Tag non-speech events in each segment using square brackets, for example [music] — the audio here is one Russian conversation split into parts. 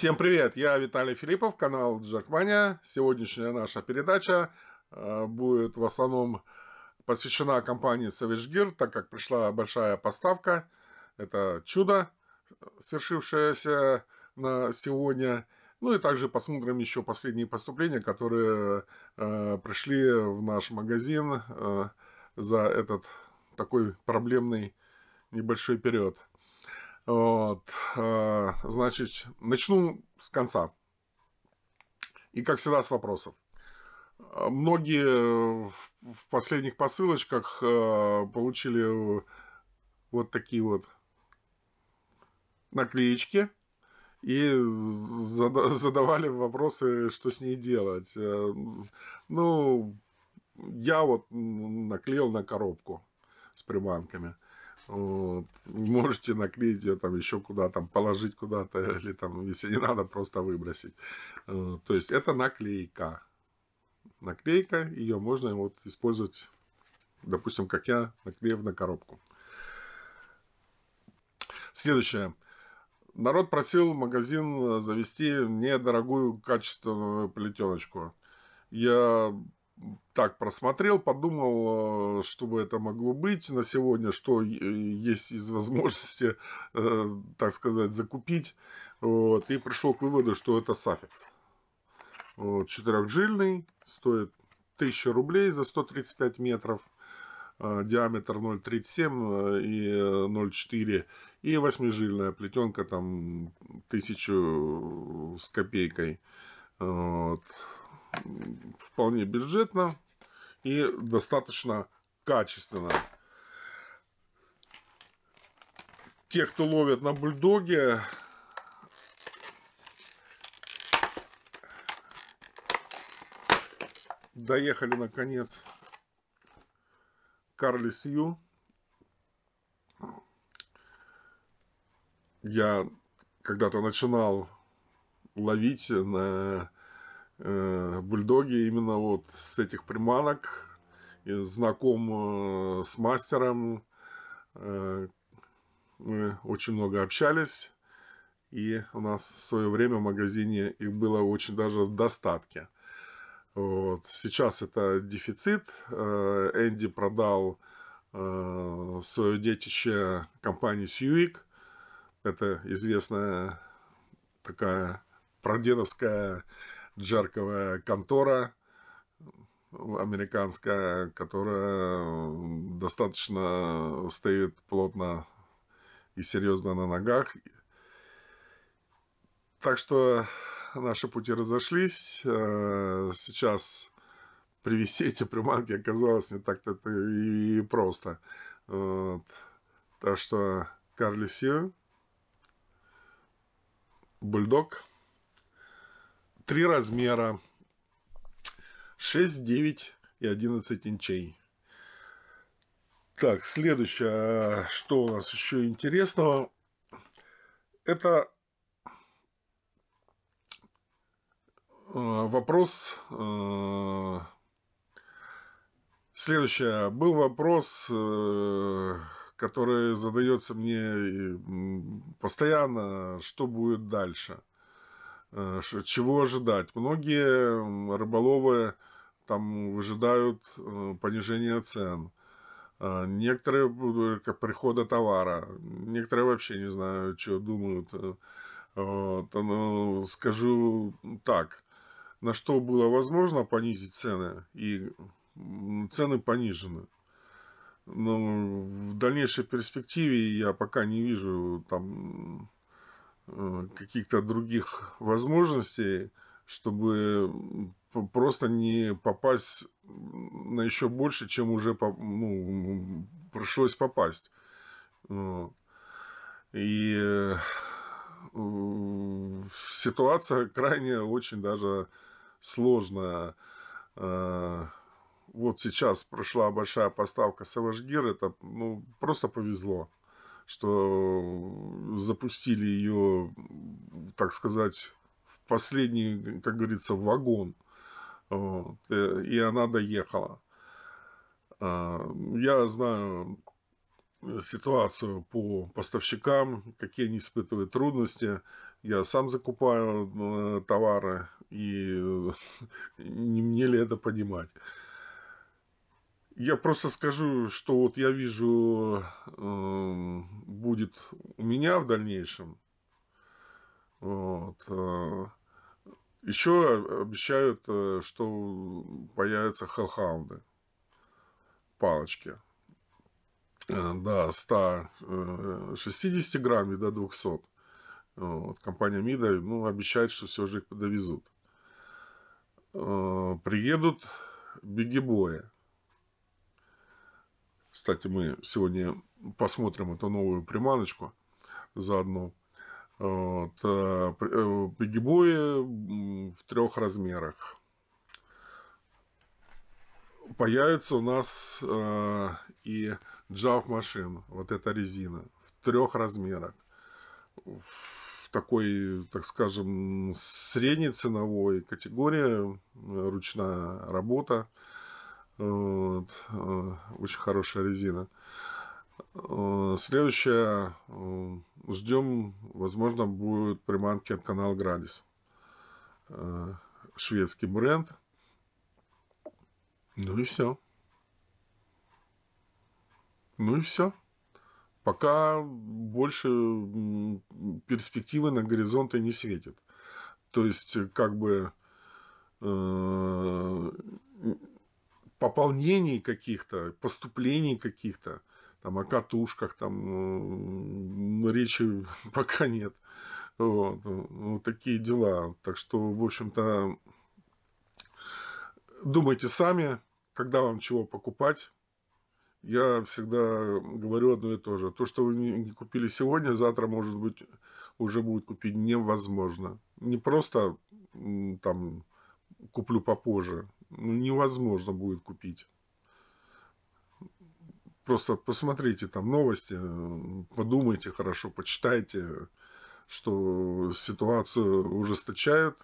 Всем привет! Я Виталий Филиппов, канал Джакмания. Сегодняшняя наша передача э, будет в основном посвящена компании Savage Gear, так как пришла большая поставка. Это чудо, свершившееся на сегодня. Ну и также посмотрим еще последние поступления, которые э, пришли в наш магазин э, за этот такой проблемный небольшой период. От, э, значит, начну с конца. И, как всегда, с вопросов. Э, многие в последних посылочках э, получили вот такие вот наклеечки и задавали вопросы, что с ней делать. Ну, я вот наклеил на коробку с приманками – вот. Можете наклеить ее там еще куда там положить куда-то, [laughs] или там, если не надо, просто выбросить. Э, то есть это наклейка. Наклейка, ее можно вот использовать, допустим, как я наклеив на коробку. Следующее. Народ просил магазин э, завести недорогую качественную плетеночку. Я так просмотрел, подумал, э, что бы это могло быть на сегодня, что есть из возможности, э, так сказать, закупить. Вот, и пришел к выводу, что это саффикс. Вот, четырехжильный, стоит 1000 рублей за 135 метров, э, диаметр 0,37 и 0,4. И восьмижильная плетенка там тысячу с копейкой. Вот вполне бюджетно и достаточно качественно. Те, кто ловит на бульдоге, доехали наконец Карли Сью. Я когда-то начинал ловить на Э, бульдоги именно вот с этих приманок, знаком э, с мастером, э, мы очень много общались, и у нас в свое время в магазине их было очень даже в достатке. Вот. Сейчас это дефицит. Энди продал свое детище компании Сьюик. Это известная такая прадедовская джарковая контора американская, которая достаточно стоит плотно и серьезно на ногах. Так что наши пути разошлись. Э, сейчас привести эти приманки оказалось не так-то и просто. Вот. Так что Карли Сью, Бульдог – три размера 6, 9 и 11 инчей. Так, следующее, что у нас еще интересного, это э, вопрос... Э, следующее. Был вопрос, э, который задается мне постоянно, что будет дальше. Э, чего ожидать. Многие рыболовы там выжидают э, понижение цен. Э, некоторые как прихода товара, некоторые вообще не знаю, что думают. Ну, скажу так, на что было возможно понизить цены, и цены понижены. Но в дальнейшей перспективе я пока не вижу там Э, каких-то других возможностей, чтобы просто не попасть на еще больше, чем уже ну, пришлось попасть. И э, ситуация крайне очень даже сложная. Э, вот сейчас прошла большая поставка Savage Gear, это ну, просто повезло что запустили ее, так сказать, в последний, как говорится, вагон. Вот, э, и она доехала. А, я знаю ситуацию по поставщикам, какие они испытывают трудности. Я сам закупаю э, товары, и э, [laughs] не мне ли это понимать. Я просто скажу, что вот я вижу, э, будет у меня в дальнейшем. Вот. Э, Еще обещают, э, что появятся хеллхаунды, палочки. Э, да, 160 грамм и до 200. Вот. Компания МИДа ну, обещает, что все же их подовезут. Приедут бегибои кстати, мы сегодня посмотрим эту новую приманочку заодно. Вот. Э, Пегибои э, в трех размерах. Появится у нас э, и джав машин, вот эта резина, в трех размерах. В такой, так скажем, средней ценовой категории э, ручная работа. Вот, э, очень хорошая резина. Э, следующее. Э, Ждем, возможно, будут приманки от канала Градис. Шведский бренд. Ну и все. Ну и все. Пока больше перспективы на горизонты не светит. То есть, как бы пополнений каких-то, поступлений каких-то, там о катушках, там э, речи [laughs] пока нет. Вот, вот ну, такие дела. Так что, в общем-то, думайте сами, когда вам чего покупать. Я всегда говорю одно и то же. То, что вы не купили сегодня, завтра, может быть, уже будет купить невозможно. Не просто там куплю попозже невозможно будет купить. Просто посмотрите там новости, подумайте хорошо, почитайте, что ситуацию ужесточают,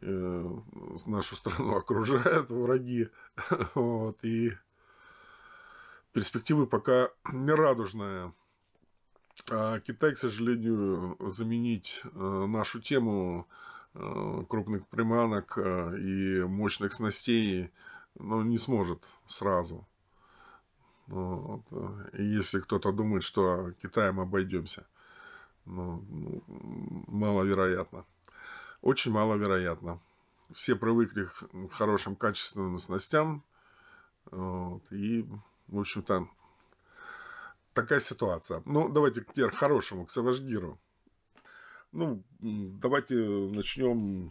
э, нашу страну [laughs] окружают враги. [laughs] Вот, и перспективы пока не радужные. А Китай, к сожалению, заменить э, нашу тему Э, крупных приманок э, и мощных снастей ну, не сможет сразу. Ну, вот. Э, и если кто-то думает, что Китаем обойдемся, ну, маловероятно. Очень маловероятно. Все привыкли к хорошим качественным снастям. Вот. И, в общем-то, такая ситуация. Ну, давайте к хорошему, к Саважгиру. Ну, давайте начнем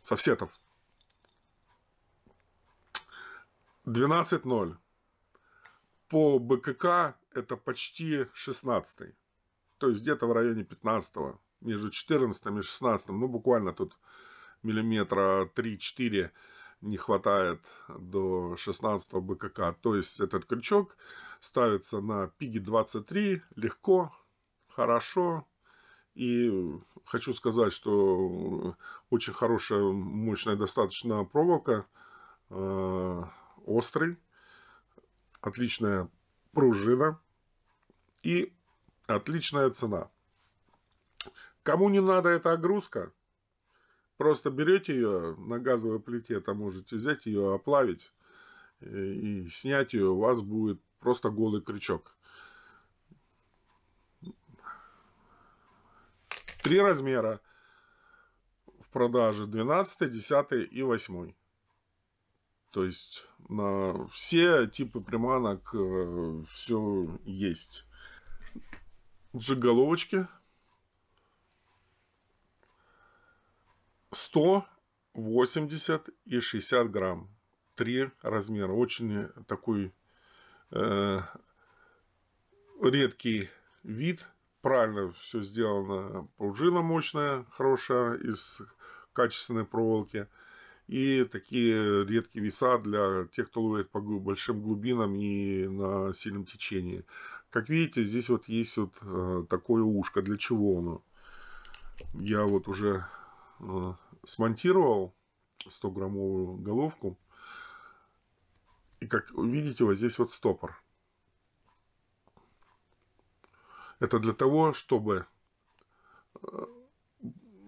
со всетов. 12-0. По БКК это почти 16 То есть где-то в районе 15 -го. Между 14 и 16 Ну, буквально тут миллиметра 3-4 не хватает до 16 БКК. То есть этот крючок ставится на пиге 23 легко, хорошо. И хочу сказать, что очень хорошая, мощная достаточно проволока, э, острый, отличная пружина и отличная цена. Кому не надо эта огрузка, просто берете ее на газовой плите, там можете взять ее, оплавить э, и снять ее, у вас будет просто голый крючок. Три размера в продаже 12, 10 и 8. То есть на все типы приманок э, все есть. Джиголовочки. 100, 80 и 60 грамм. Три размера. Очень такой э, редкий вид – правильно все сделано. Пружина мощная, хорошая, из качественной проволоки. И такие редкие веса для тех, кто ловит по большим глубинам и на сильном течении. Как видите, здесь вот есть вот э, такое ушко. Для чего оно? Я вот уже э, смонтировал 100-граммовую головку. И как видите, вот здесь вот стопор. Это для того, чтобы э,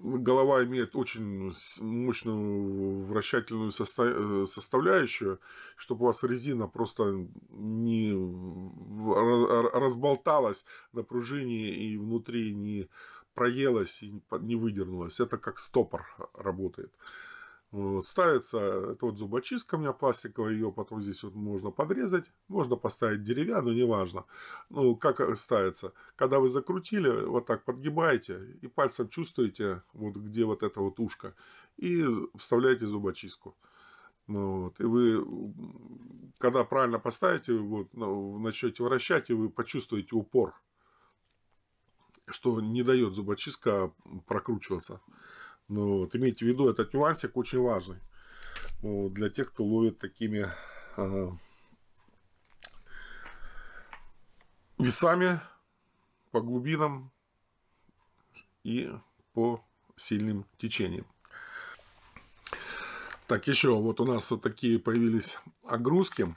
голова имеет очень мощную вращательную э, составляющую, чтобы у вас резина просто не разболталась на пружине и внутри не проелась и не выдернулась. Это как стопор работает. Вот, ставится эта вот зубочистка у меня пластиковая, ее потом здесь вот можно подрезать, можно поставить деревянную, неважно. Ну, как э, ставится. Когда вы закрутили, вот так подгибаете и пальцем чувствуете, вот где вот эта вот ушка, и вставляете зубочистку. Ну, вот, и вы, когда правильно поставите, вот, ну, начнете вращать, и вы почувствуете упор, что не дает зубочистка прокручиваться. Ну, вот, имейте в виду, этот нюансик очень важный вот, для тех, кто ловит такими э, весами по глубинам и по сильным течениям. Так, еще вот у нас вот такие появились огрузки.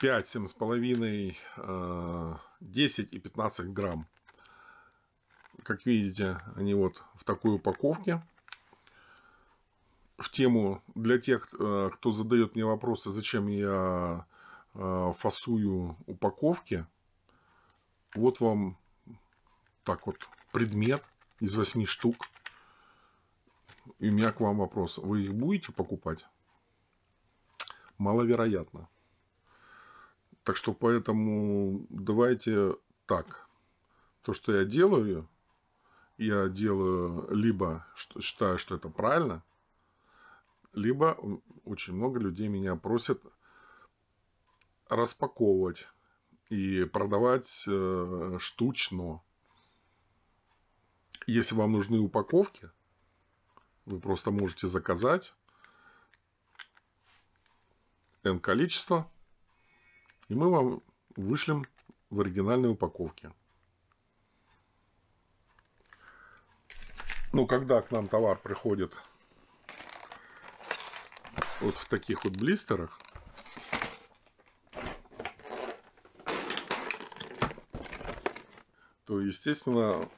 5, 7,5, 10 и 15 грамм. Как видите, они вот в такой упаковке. В тему для тех, э, кто задает мне вопросы, зачем я э, фасую упаковки. Вот вам так вот предмет из 8 штук. И у меня к вам вопрос. Вы их будете покупать? Маловероятно. Так что поэтому давайте так. То, что я делаю, я делаю либо считаю, что это правильно, либо очень много людей меня просят распаковывать и продавать э, штучно. Если вам нужны упаковки, вы просто можете заказать N количество, и мы вам вышлем в оригинальной упаковке. ну, когда к нам товар приходит вот в таких вот блистерах, то, естественно,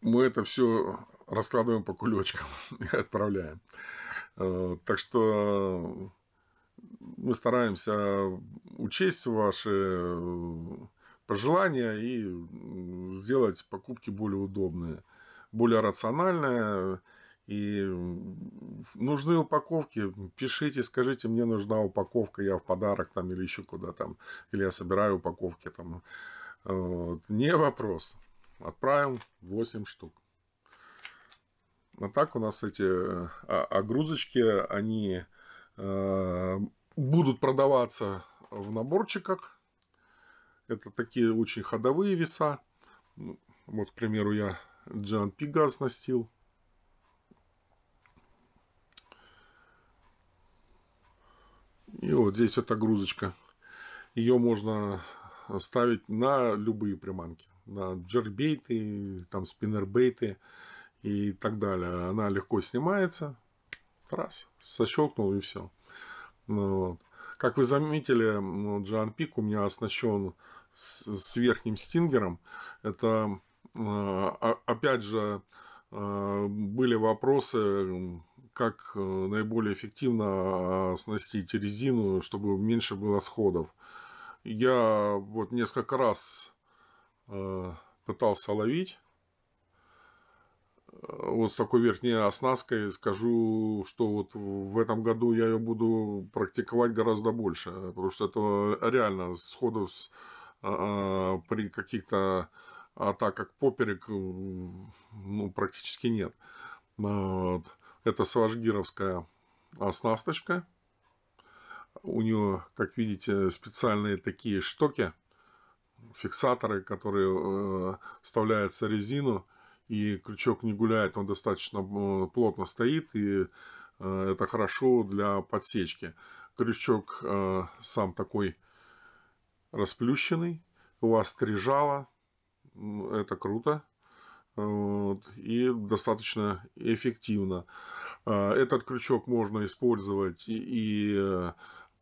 мы это все раскладываем по кулечкам [laughs] и отправляем. Э, так что мы стараемся учесть ваши э, пожелания и сделать покупки более удобные, более рациональные. И нужны упаковки, пишите, скажите, мне нужна упаковка, я в подарок там или еще куда там, или я собираю упаковки там. А, не вопрос. Отправим 8 штук. А так у нас эти огрузочки, э, а, а они э, будут продаваться в наборчиках это такие очень ходовые веса. Ну, вот, к примеру, я Джан газ настил. И вот здесь эта грузочка. Ее можно ставить на любые приманки. На джербейты, там спиннербейты и так далее. Она легко снимается. Раз, сощелкнул и все. Ну вот. Как вы заметили, GNP у меня оснащен с, верхним стингером. Это, э, а, опять же, э, были вопросы, как э, наиболее эффективно оснастить резину, чтобы меньше было сходов. Я вот несколько раз пытался ловить. Вот с такой верхней оснасткой скажу, что вот в этом году я ее буду практиковать гораздо больше, потому что это реально сходов а, а, при каких-то атаках поперек ну, практически нет. А, это сважгировская оснасточка. У нее, как видите, специальные такие штоки, фиксаторы, которые э, вставляются в резину, и крючок не гуляет, он достаточно плотно стоит, и э, это хорошо для подсечки. Крючок э, сам такой расплющенный, у вас три жала, это круто. Вот, и достаточно эффективно. А, этот крючок можно использовать и э,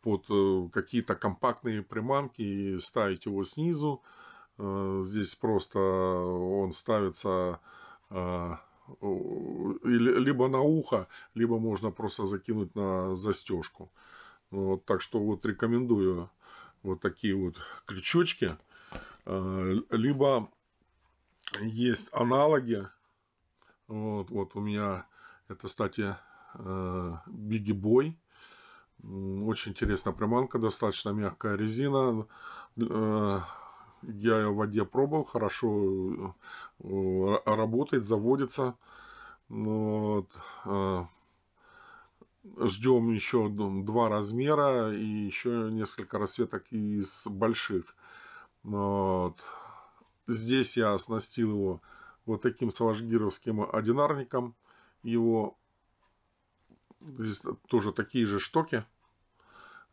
под э, какие-то компактные приманки и ставить его снизу. Э, здесь просто он ставится либо на ухо, либо можно просто закинуть на застежку. Вот, так что вот рекомендую вот такие вот крючочки. Э, либо есть аналоги. Вот, вот у меня это, кстати, Бигги э, Бой. Очень интересная приманка, достаточно мягкая резина. Э, я ее в воде пробовал, хорошо работает, заводится. Ну вот ждем еще два размера и еще несколько расцветок из больших. Вот. Здесь я оснастил его вот таким салажгировским одинарником. Его здесь тоже такие же штоки.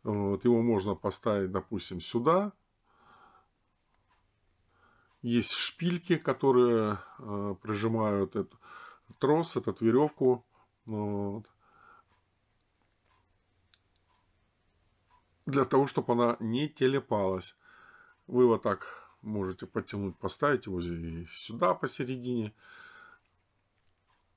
Вот. Его можно поставить, допустим, сюда. Есть шпильки, которые э, прижимают этот трос, эту веревку. Вот. для того, чтобы она не телепалась. Вы вот так можете подтянуть, поставить его и сюда посередине.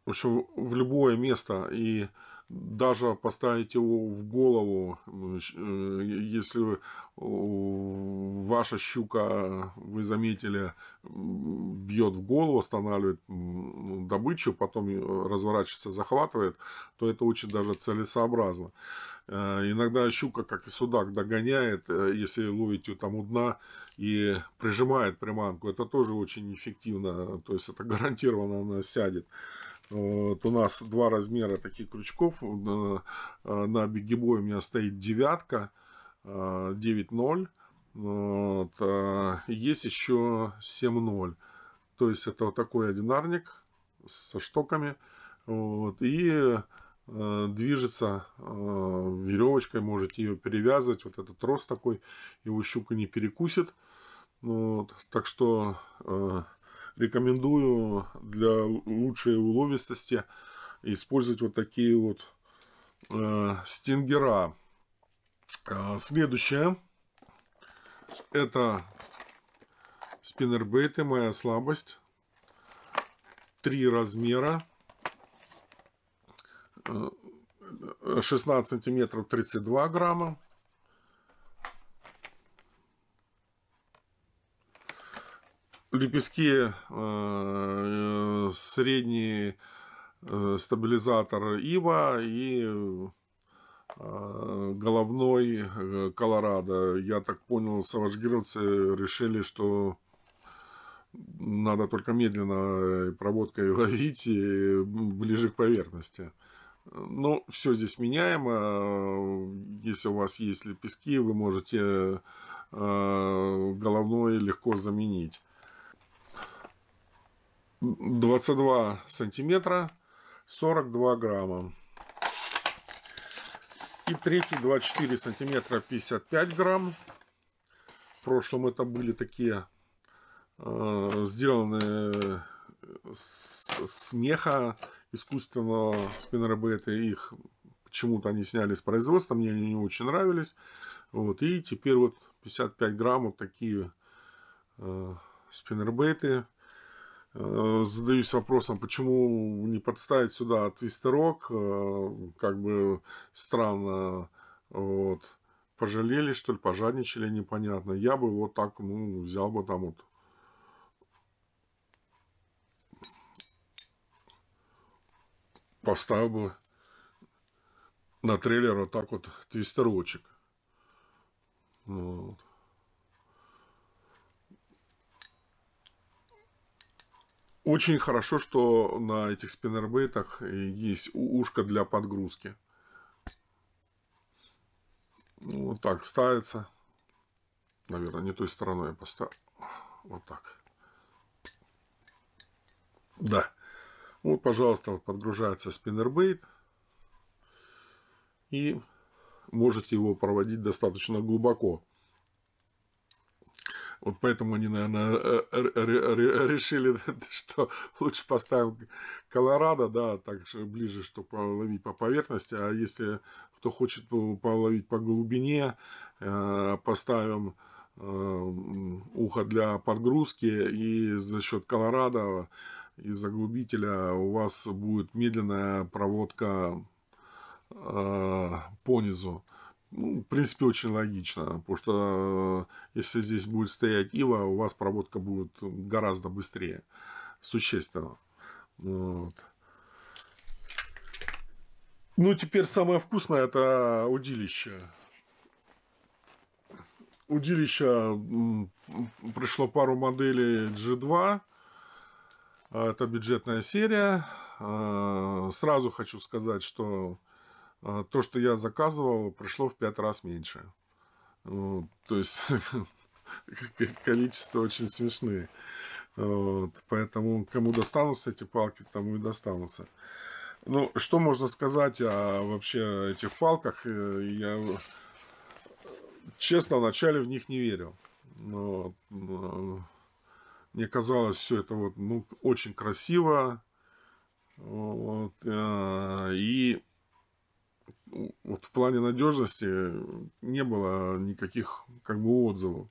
В общем, в любое место. И даже поставить его в голову, ну, э, если ваша щука, вы заметили, бьет в голову, останавливает добычу, потом разворачивается, захватывает, то это очень даже целесообразно. Э, иногда щука, как и судак, догоняет, э, если ловите там у дна, и прижимает приманку. Это тоже очень эффективно, то есть это гарантированно она сядет. Вот у нас два размера таких крючков. Э, на бегибой у меня стоит девятка, 9.0. Вот. Есть еще 7.0. То есть это вот такой одинарник со штоками. Вот. И Э, движется э, веревочкой, можете ее перевязывать. Вот этот трос такой, его щука не перекусит. Вот, так что э, рекомендую для лучшей уловистости использовать вот такие вот стингера. следующее. Это спиннербейты, моя слабость. Три размера. 16 сантиметров 32 грамма. Лепестки э, средний э, стабилизатор Ива и э, головной э, Колорадо. Я так понял, саважгировцы решили, что надо только медленно э, проводкой [laughs] ловить и ближе к поверхности. Ну, все здесь меняемо. Э, если у вас есть лепестки, вы можете э, головной легко заменить. 22 сантиметра, 42 грамма. И третий 24 сантиметра, 55 грамм. В прошлом это были такие э, сделаны э, с, меха искусственно спиннербеты, их почему-то они сняли с производства, мне они не очень нравились. Вот, и теперь вот 55 грамм вот такие э, спиннербеты. Э, задаюсь вопросом, почему не подставить сюда твистерок, э, как бы странно, вот, пожалели, что ли, пожадничали, непонятно. Я бы вот так, ну, взял бы там вот поставил бы на трейлер вот так вот твистерочек. Ну, вот. Очень хорошо, что на этих спиннербейтах есть ушко для подгрузки. Ну, вот так ставится. Наверное, не той стороной я поставил. Вот так. Да. Вот, пожалуйста, подгружается спиннербейт. И можете его проводить достаточно глубоко. Вот поэтому они, наверное, решили, [laughs] что лучше поставим Колорадо, да, так ближе, чтобы ловить по поверхности. А если кто хочет половить по глубине, э, поставим э, ухо для подгрузки и за счет Колорадо из заглубителя у вас будет медленная проводка э, по низу. Ну, в принципе, очень логично, потому что э, если здесь будет стоять ива, у вас проводка будет гораздо быстрее, существенно. Вот. Ну, теперь самое вкусное – это удилище. Удилище пришло пару моделей G2. А, это бюджетная серия. А, сразу хочу сказать, что а, то, что я заказывал, пришло в пять раз меньше. То есть [laughs] количество очень смешные. Вот, поэтому кому достанутся эти палки, тому и достанутся. Ну, что можно сказать о вообще этих палках? Э, я, честно, вначале в них не верил. Но мне казалось, все это вот, ну, очень красиво. Вот, а, и вот в плане надежности не было никаких как бы отзывов.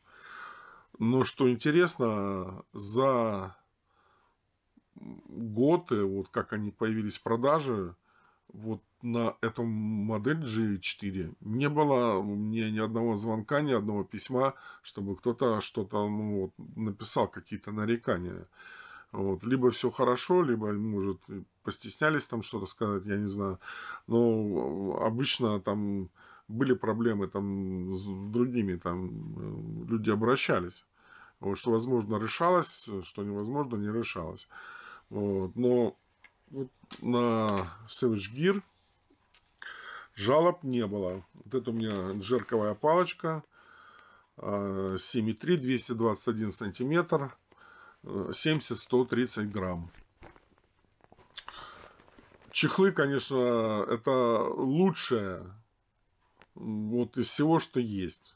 Но что интересно, за годы вот как они появились в продаже, вот на эту модель G4 не было мне ни одного звонка, ни одного письма, чтобы кто-то что-то ну, вот, написал, какие-то нарекания. Вот. Либо все хорошо, либо, может, постеснялись там что-то сказать, я не знаю. Но обычно там были проблемы там с другими, там э, люди обращались. Вот, что возможно решалось, что невозможно не решалось. Вот. Но вот на Savage Gear Жалоб не было. Вот это у меня джерковая палочка. 7,3, а, 221 сантиметр, 70-130 грамм. Чехлы, конечно, это лучшее вот из всего, что есть.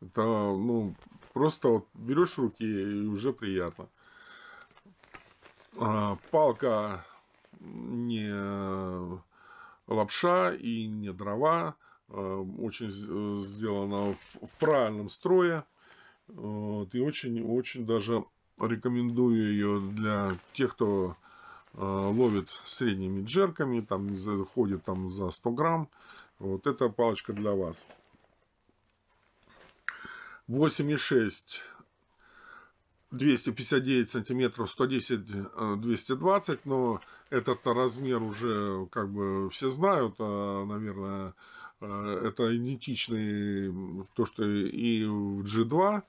Это, ну, просто вот берешь в руки и уже приятно. А, палка не лапша и не дрова. А, очень э, сделана в правильном строе. Вот, и очень-очень даже рекомендую ее для тех, кто а, ловит средними джерками, там заходит там за 100 грамм. Вот эта палочка для вас. 8,6 259 сантиметров 110 220 э, но этот размер уже как бы все знают, а, наверное, а, это идентичный то, что и в G2,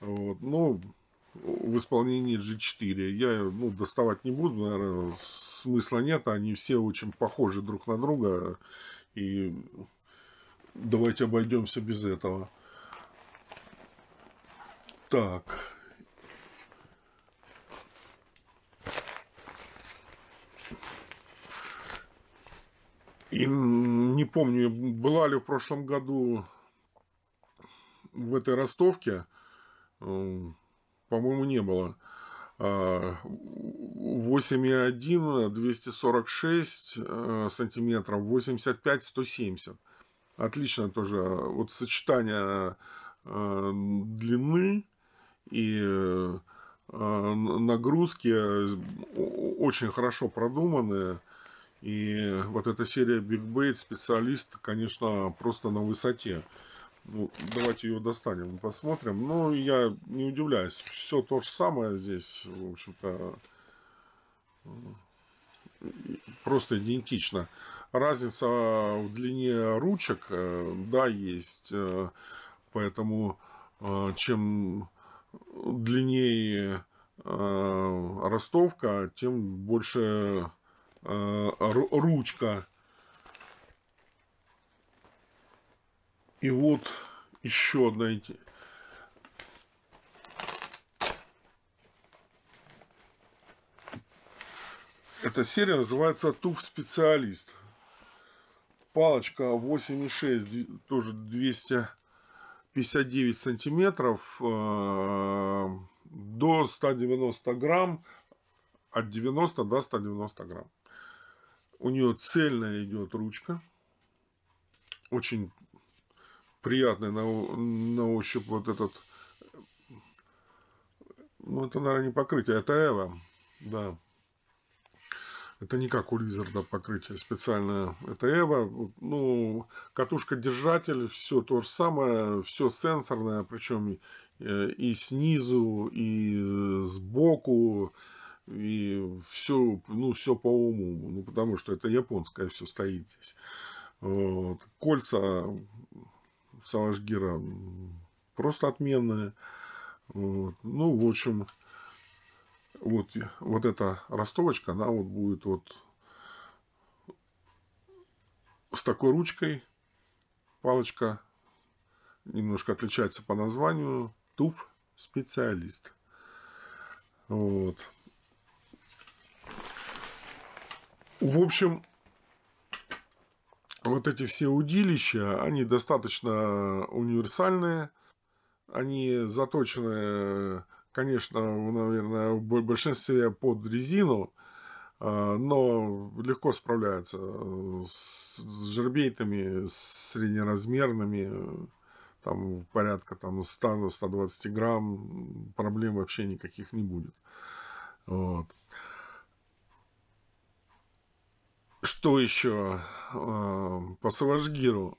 вот, но ну, в исполнении G4. Я ну, доставать не буду, наверное, смысла нет, они все очень похожи друг на друга, и давайте обойдемся без этого. Так, И не помню, была ли в прошлом году в этой ростовке, эм, по-моему, не было. 8,1, а, 246 э, сантиметров, 85, 170. Отлично тоже э, вот сочетание э, длины и нагрузки очень хорошо продуманные. И вот эта серия Big Bait, специалист, конечно, просто на высоте. Ну, давайте ее достанем посмотрим. Но ну, я не удивляюсь. Все то же самое здесь, в общем-то, просто идентично. Разница в длине ручек, э, да, есть. Э, поэтому э, чем длиннее ростовка, тем больше Э, ручка. И вот еще одна эти Эта серия называется Туп специалист. Палочка 8,6, тоже 259 сантиметров э, до 190 грамм, от 90 до 190 грамм. У нее цельная идет ручка. Очень приятный на, на ощупь вот этот... Ну, это, наверное, не покрытие, это Эва. Да. Это не как у лизарда покрытие специальное. Это Эва. Ну, катушка-держатель, все то же самое, все сенсорное, причем э, и снизу, и сбоку, и все, ну, все по уму, ну, потому что это японское все стоит здесь. Вот. Кольца Савашгира просто отменные. Вот. Ну, в общем, вот, вот эта ростовочка, она вот будет вот с такой ручкой. Палочка немножко отличается по названию. Туф специалист. Вот. В общем, вот эти все удилища, они достаточно универсальные. Они заточены, конечно, наверное, в большинстве под резину, а, но легко справляются э, с жербейтами среднеразмерными, там порядка там 100-120 грамм, проблем вообще никаких не будет. Вот. что еще эм, по Саважгиру?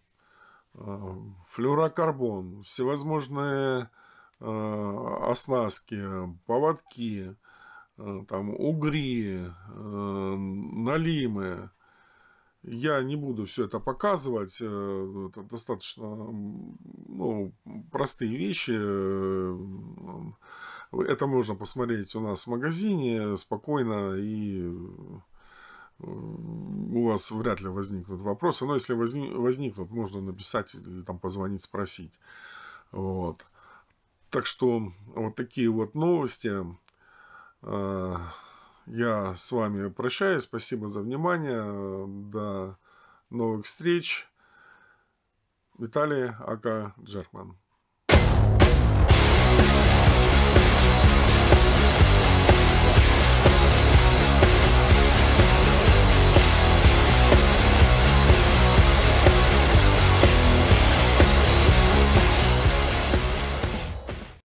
Эм, Флюрокарбон, всевозможные э, оснастки, поводки, э, там угри, э, налимы. Я не буду все это показывать. Это достаточно ну, простые вещи. Это можно посмотреть у нас в магазине спокойно и Э, у вас вряд ли возникнут вопросы, но если возник, возникнут, можно написать или там позвонить, спросить. Вот. Так что вот такие вот новости. Э, я с вами прощаюсь. Спасибо за внимание. До новых встреч. Виталий Ака Джерман.